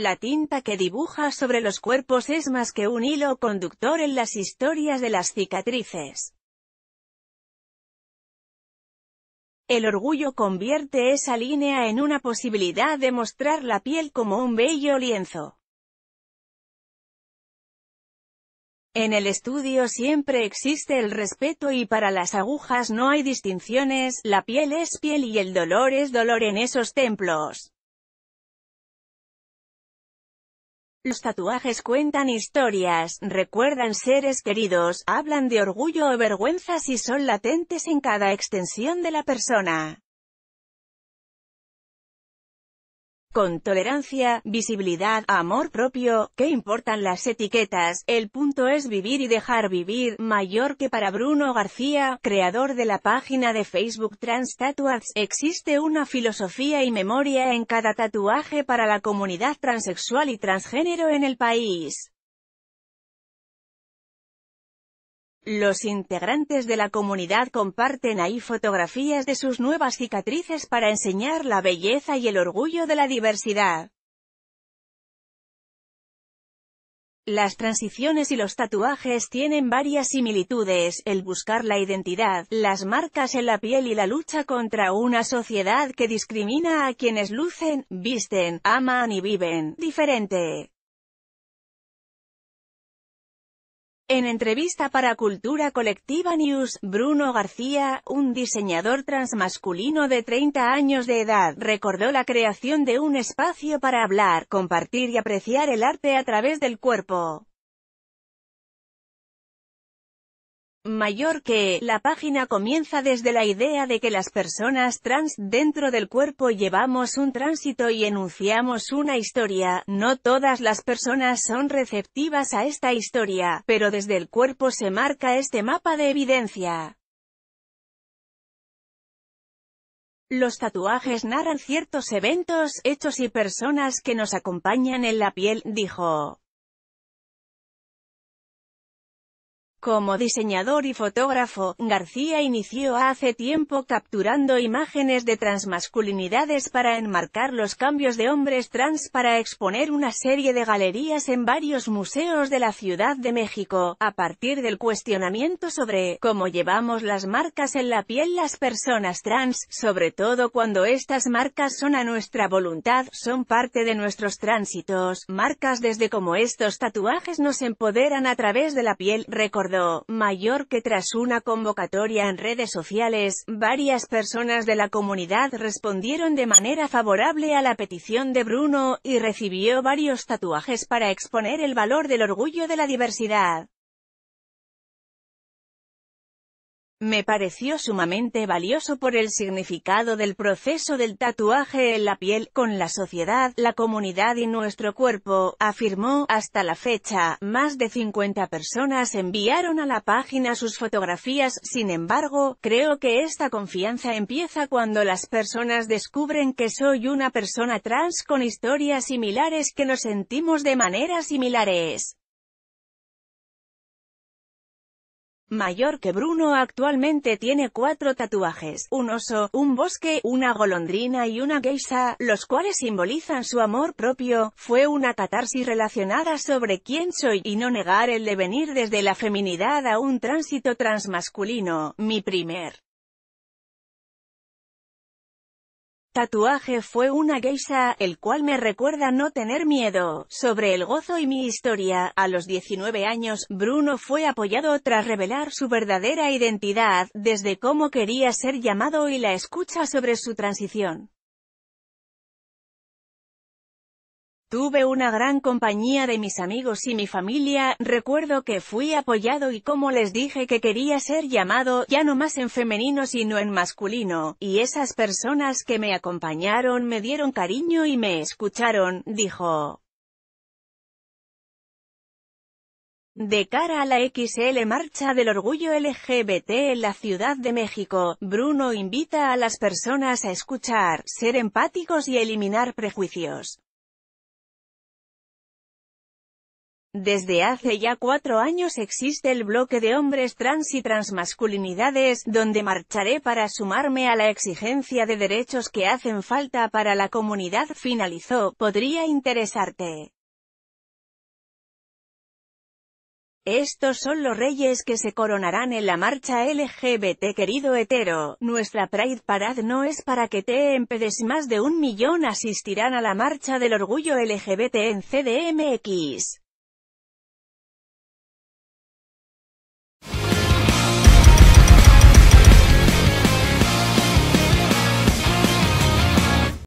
La tinta que dibuja sobre los cuerpos es más que un hilo conductor en las historias de las cicatrices. El orgullo convierte esa línea en una posibilidad de mostrar la piel como un bello lienzo. En el estudio siempre existe el respeto y para las agujas no hay distinciones, la piel es piel y el dolor es dolor en esos templos. Los tatuajes cuentan historias, recuerdan seres queridos, hablan de orgullo o vergüenzas y son latentes en cada extensión de la persona. Con tolerancia, visibilidad, amor propio, ¿qué importan las etiquetas? El punto es vivir y dejar vivir, mayor que para Bruno García, creador de la página de Facebook Trans existe una filosofía y memoria en cada tatuaje para la comunidad transexual y transgénero en el país. Los integrantes de la comunidad comparten ahí fotografías de sus nuevas cicatrices para enseñar la belleza y el orgullo de la diversidad. Las transiciones y los tatuajes tienen varias similitudes, el buscar la identidad, las marcas en la piel y la lucha contra una sociedad que discrimina a quienes lucen, visten, aman y viven, diferente. En entrevista para Cultura Colectiva News, Bruno García, un diseñador transmasculino de 30 años de edad, recordó la creación de un espacio para hablar, compartir y apreciar el arte a través del cuerpo. mayor que, la página comienza desde la idea de que las personas trans dentro del cuerpo llevamos un tránsito y enunciamos una historia, no todas las personas son receptivas a esta historia, pero desde el cuerpo se marca este mapa de evidencia. Los tatuajes narran ciertos eventos, hechos y personas que nos acompañan en la piel, dijo. Como diseñador y fotógrafo, García inició hace tiempo capturando imágenes de transmasculinidades para enmarcar los cambios de hombres trans para exponer una serie de galerías en varios museos de la Ciudad de México, a partir del cuestionamiento sobre cómo llevamos las marcas en la piel las personas trans, sobre todo cuando estas marcas son a nuestra voluntad, son parte de nuestros tránsitos, marcas desde cómo estos tatuajes nos empoderan a través de la piel, mayor que tras una convocatoria en redes sociales, varias personas de la comunidad respondieron de manera favorable a la petición de Bruno, y recibió varios tatuajes para exponer el valor del orgullo de la diversidad. Me pareció sumamente valioso por el significado del proceso del tatuaje en la piel, con la sociedad, la comunidad y nuestro cuerpo, afirmó. Hasta la fecha, más de 50 personas enviaron a la página sus fotografías, sin embargo, creo que esta confianza empieza cuando las personas descubren que soy una persona trans con historias similares que nos sentimos de maneras similares. mayor que Bruno actualmente tiene cuatro tatuajes, un oso, un bosque, una golondrina y una geisha, los cuales simbolizan su amor propio, fue una catarsis relacionada sobre quién soy, y no negar el devenir desde la feminidad a un tránsito transmasculino, mi primer Tatuaje fue una geisha, el cual me recuerda no tener miedo, sobre el gozo y mi historia. A los 19 años, Bruno fue apoyado tras revelar su verdadera identidad, desde cómo quería ser llamado y la escucha sobre su transición. Tuve una gran compañía de mis amigos y mi familia, recuerdo que fui apoyado y como les dije que quería ser llamado, ya no más en femenino sino en masculino, y esas personas que me acompañaron me dieron cariño y me escucharon, dijo. De cara a la XL Marcha del Orgullo LGBT en la Ciudad de México, Bruno invita a las personas a escuchar, ser empáticos y eliminar prejuicios. Desde hace ya cuatro años existe el bloque de hombres trans y transmasculinidades, donde marcharé para sumarme a la exigencia de derechos que hacen falta para la comunidad finalizó, podría interesarte. Estos son los reyes que se coronarán en la marcha LGBT querido hetero, nuestra Pride Parade no es para que te empedes más de un millón asistirán a la marcha del orgullo LGBT en CDMX.